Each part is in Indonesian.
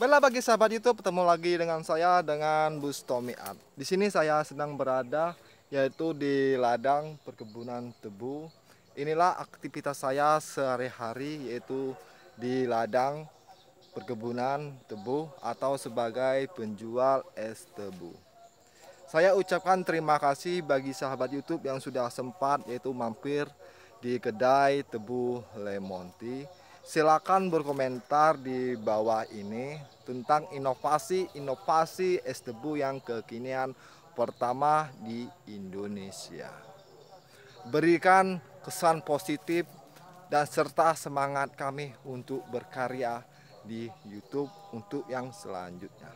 Baiklah bagi sahabat YouTube, bertemu lagi dengan saya dengan Bus Tommy Art. Di sini saya sedang berada yaitu di ladang perkebunan tebu. Inilah aktivitas saya sehari-hari yaitu di ladang perkebunan tebu atau sebagai penjual es tebu. Saya ucapkan terima kasih bagi sahabat YouTube yang sudah sempat yaitu mampir di kedai tebu Lemonti silakan berkomentar di bawah ini tentang inovasi-inovasi es tebu yang kekinian pertama di Indonesia. Berikan kesan positif dan serta semangat kami untuk berkarya di YouTube untuk yang selanjutnya.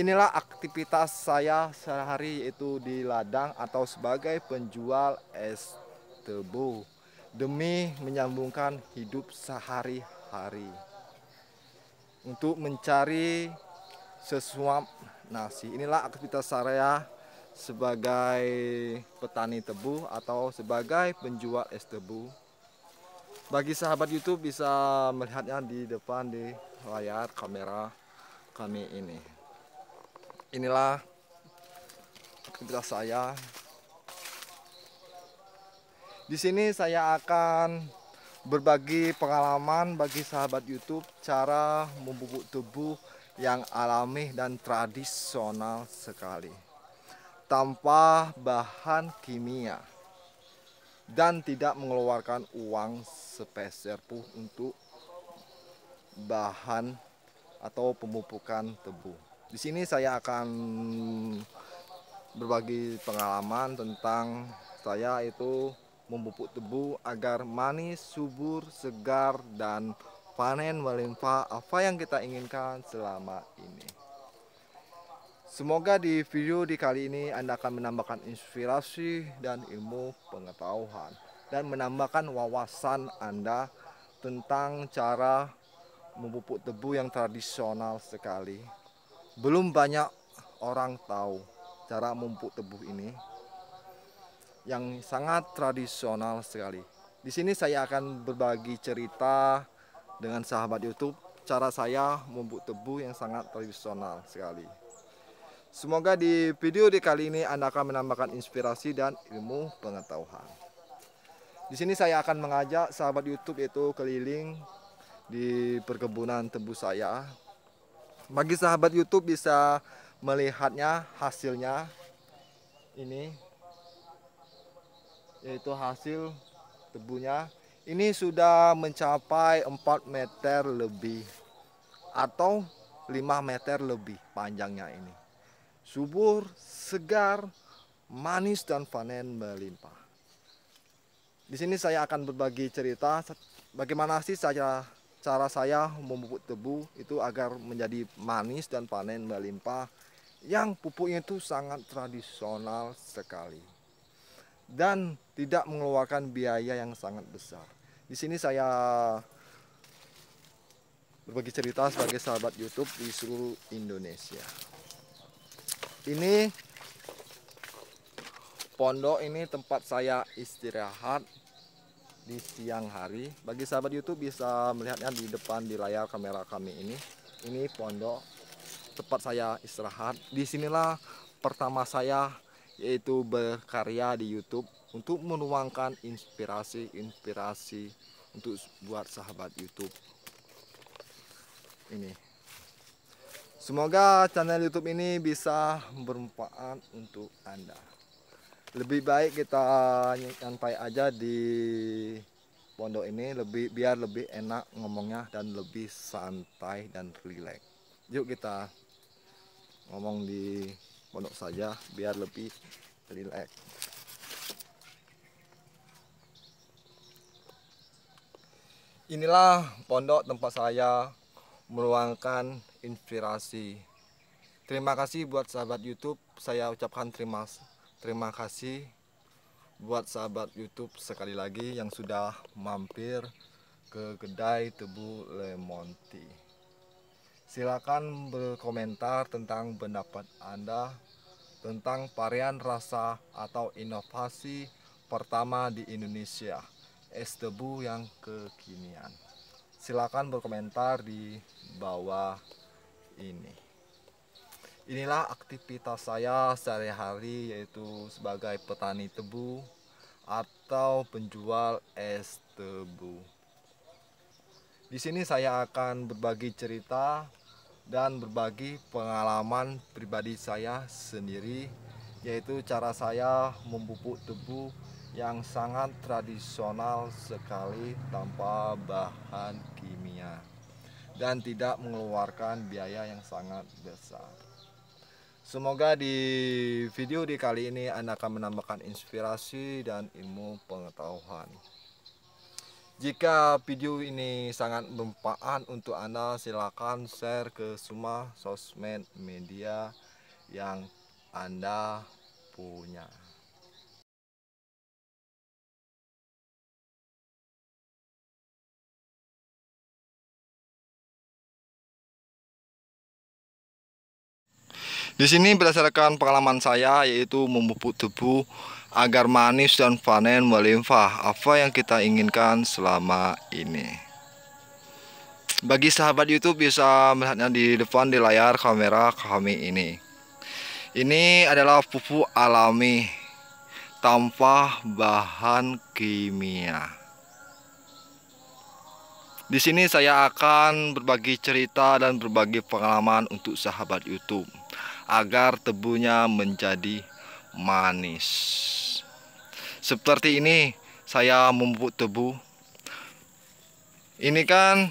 Inilah aktivitas saya sehari yaitu di ladang atau sebagai penjual es tebu demi menyambungkan hidup sehari-hari untuk mencari sesuap nasi. Inilah aktivitas saya sebagai petani tebu atau sebagai penjual es tebu. Bagi sahabat YouTube bisa melihatnya di depan di layar kamera kami ini. Inilah aktivitas saya di sini saya akan berbagi pengalaman bagi sahabat YouTube cara membubuk tebu yang alami dan tradisional sekali. Tanpa bahan kimia dan tidak mengeluarkan uang sepeser pun untuk bahan atau pemupukan tebu. Di sini saya akan berbagi pengalaman tentang saya itu membubuk tebu agar manis, subur, segar, dan panen melimpah apa yang kita inginkan selama ini. Semoga di video di kali ini Anda akan menambahkan inspirasi dan ilmu pengetahuan dan menambahkan wawasan Anda tentang cara memupuk tebu yang tradisional sekali. Belum banyak orang tahu cara memupuk tebu ini yang sangat tradisional sekali. Di sini saya akan berbagi cerita dengan sahabat YouTube cara saya membuat tebu yang sangat tradisional sekali. Semoga di video di kali ini Anda akan menambahkan inspirasi dan ilmu pengetahuan. Di sini saya akan mengajak sahabat YouTube itu keliling di perkebunan tebu saya. Bagi sahabat YouTube bisa melihatnya hasilnya ini yaitu hasil tebunya ini sudah mencapai 4 meter lebih atau 5 meter lebih panjangnya ini subur segar manis dan panen melimpah di sini saya akan berbagi cerita bagaimana sih saya cara saya memupuk tebu itu agar menjadi manis dan panen melimpah yang pupuknya itu sangat tradisional sekali dan tidak mengeluarkan biaya yang sangat besar. Di sini saya berbagi cerita sebagai sahabat YouTube di seluruh Indonesia. Ini pondok ini tempat saya istirahat di siang hari. Bagi sahabat YouTube bisa melihatnya di depan di layar kamera kami ini. Ini pondok tempat saya istirahat. di sinilah pertama saya yaitu berkarya di YouTube untuk menuangkan inspirasi-inspirasi untuk buat sahabat YouTube. Ini. Semoga channel YouTube ini bisa bermanfaat untuk Anda. Lebih baik kita nyantai aja di pondok ini lebih biar lebih enak ngomongnya dan lebih santai dan rileks. Yuk kita ngomong di pondok saja biar lebih relax inilah pondok tempat saya meluangkan inspirasi terima kasih buat sahabat YouTube saya ucapkan terima terima kasih buat sahabat YouTube sekali lagi yang sudah mampir ke kedai tebu lemon tea silakan berkomentar tentang pendapat Anda tentang varian rasa atau inovasi pertama di Indonesia, es tebu yang kekinian. Silakan berkomentar di bawah ini. Inilah aktivitas saya sehari-hari yaitu sebagai petani tebu atau penjual es tebu. Di sini saya akan berbagi cerita dan berbagi pengalaman pribadi saya sendiri yaitu cara saya membubuk debu yang sangat tradisional sekali tanpa bahan kimia dan tidak mengeluarkan biaya yang sangat besar. Semoga di video di kali ini Anda akan menambahkan inspirasi dan ilmu pengetahuan. Jika video ini sangat bermanfaat untuk Anda, silakan share ke semua sosmed media yang Anda punya. Di sini berdasarkan pengalaman saya yaitu memupuk tebu agar manis dan panen melimpah apa yang kita inginkan selama ini bagi sahabat YouTube bisa melihatnya di depan di layar kamera kami ini ini adalah pupuk alami tanpa bahan kimia di sini saya akan berbagi cerita dan berbagi pengalaman untuk sahabat YouTube agar tebunya menjadi manis. Seperti ini saya memupuk tebu. Ini kan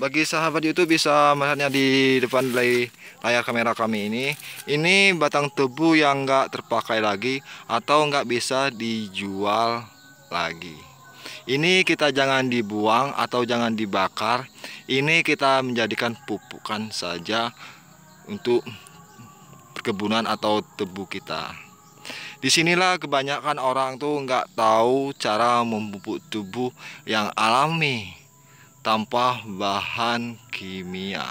bagi sahabat YouTube bisa melihatnya di depan layar kamera kami ini. Ini batang tebu yang nggak terpakai lagi atau nggak bisa dijual lagi. Ini kita jangan dibuang atau jangan dibakar. Ini kita menjadikan pupukan saja untuk perkebunan atau tebu kita. Disinilah kebanyakan orang tuh nggak tahu cara memupuk tubuh yang alami tanpa bahan kimia.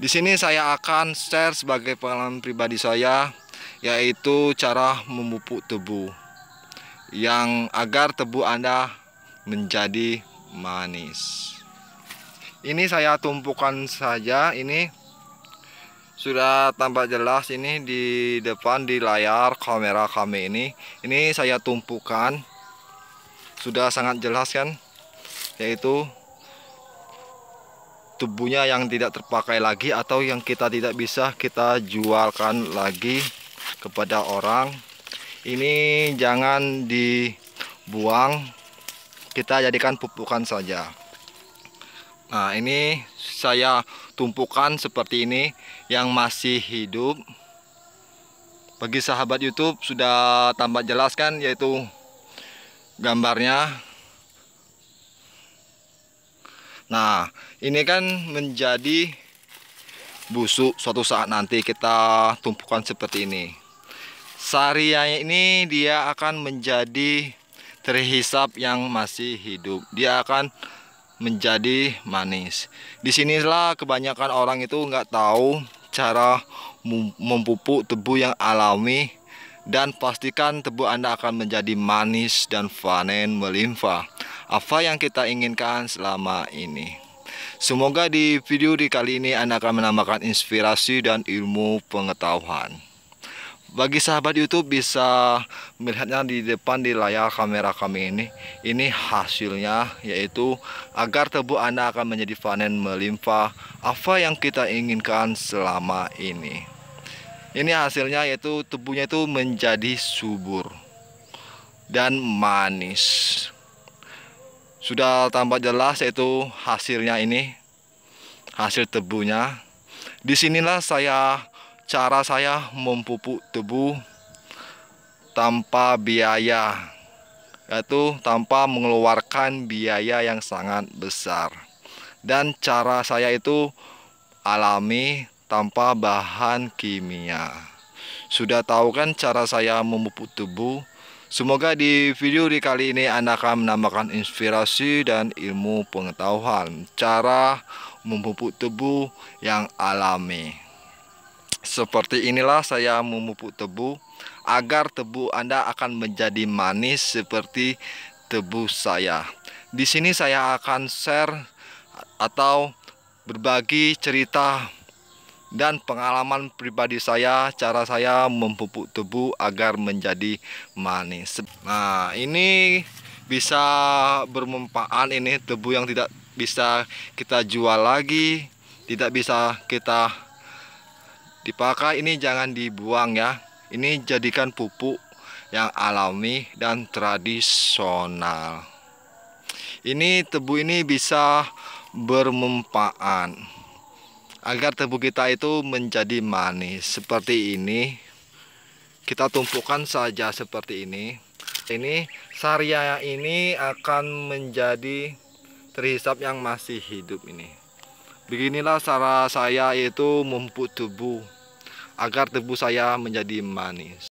Di sini saya akan share sebagai pengalaman pribadi saya yaitu cara memupuk tebu yang agar tebu Anda menjadi manis. Ini saya tumpukan saja ini sudah tampak jelas ini di depan di layar kamera kami ini ini saya tumpukan sudah sangat jelas kan yaitu tubuhnya yang tidak terpakai lagi atau yang kita tidak bisa kita jualkan lagi kepada orang ini jangan dibuang kita jadikan pupukan saja Nah ini saya tumpukan seperti ini yang masih hidup bagi sahabat YouTube sudah tampak jelas kan yaitu gambarnya nah ini kan menjadi busuk suatu saat nanti kita tumpukan seperti ini sarianya ini dia akan menjadi terhisap yang masih hidup dia akan menjadi manis. Di Disinilah kebanyakan orang itu nggak tahu cara memupuk tebu yang alami dan pastikan tebu Anda akan menjadi manis dan panen melimpah. Apa yang kita inginkan selama ini. Semoga di video di kali ini Anda akan menambahkan inspirasi dan ilmu pengetahuan bagi sahabat YouTube bisa melihatnya di depan di layar kamera kami ini. Ini hasilnya yaitu agar tebu Anda akan menjadi panen melimpah apa yang kita inginkan selama ini. Ini hasilnya yaitu tebunya itu menjadi subur dan manis. Sudah tampak jelas yaitu hasilnya ini hasil tebunya. Disinilah saya cara saya memupuk tebu tanpa biaya yaitu tanpa mengeluarkan biaya yang sangat besar dan cara saya itu alami tanpa bahan kimia sudah tahu kan cara saya memupuk tebu semoga di video di kali ini Anda akan menambahkan inspirasi dan ilmu pengetahuan cara memupuk tebu yang alami seperti inilah saya memupuk tebu agar tebu Anda akan menjadi manis seperti tebu saya. Di sini saya akan share atau berbagi cerita dan pengalaman pribadi saya, cara saya memupuk tebu agar menjadi manis. Nah, ini bisa bermanfaat ini tebu yang tidak bisa kita jual lagi, tidak bisa kita Dipakai ini jangan dibuang ya. Ini jadikan pupuk yang alami dan tradisional. Ini tebu ini bisa bermempaan agar tebu kita itu menjadi manis seperti ini. Kita tumpukan saja seperti ini. Ini saria ini akan menjadi terhisap yang masih hidup ini. Beginilah cara saya itu memupuk tubuh agar tebu saya menjadi manis.